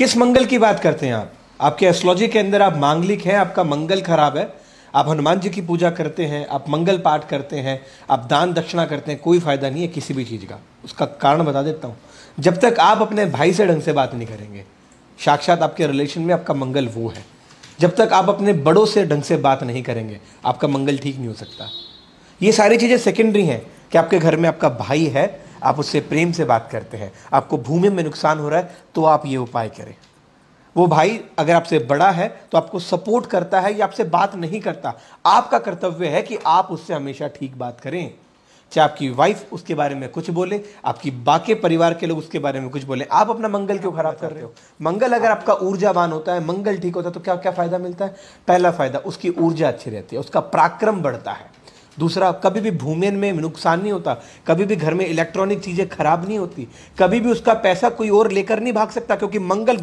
किस मंगल की बात करते हैं आप आपके एस्ट्रोलॉजी के अंदर आप मांगलिक हैं आपका मंगल खराब है आप हनुमान जी की पूजा करते हैं आप मंगल पाठ करते हैं आप दान दक्षिणा करते हैं कोई फ़ायदा नहीं है किसी भी चीज़ का उसका कारण बता देता हूं जब तक आप अपने भाई से ढंग से बात नहीं करेंगे साक्षात आपके रिलेशन में आपका मंगल वो है जब तक आप अपने बड़ों से ढंग से बात नहीं करेंगे आपका मंगल ठीक नहीं हो सकता ये सारी चीज़ें सेकेंडरी हैं कि आपके घर में आपका भाई है आप उससे प्रेम से बात करते हैं आपको भूमि में नुकसान हो रहा है तो आप ये उपाय करें वो भाई अगर आपसे बड़ा है तो आपको सपोर्ट करता है या आपसे बात नहीं करता आपका कर्तव्य है कि आप उससे हमेशा ठीक बात करें चाहे आपकी वाइफ उसके बारे में कुछ बोले आपकी बाकी परिवार के लोग उसके बारे में कुछ बोले आप अपना मंगल क्यों खराब कर रहे हो मंगल अगर आपका ऊर्जावान होता है मंगल ठीक होता है तो क्या क्या फायदा मिलता है पहला फायदा उसकी ऊर्जा अच्छी रहती है उसका पराक्रम बढ़ता है दूसरा कभी भी भूमियन में नुकसान नहीं होता कभी भी घर में इलेक्ट्रॉनिक चीज़ें खराब नहीं होती कभी भी उसका पैसा कोई और लेकर नहीं भाग सकता क्योंकि मंगल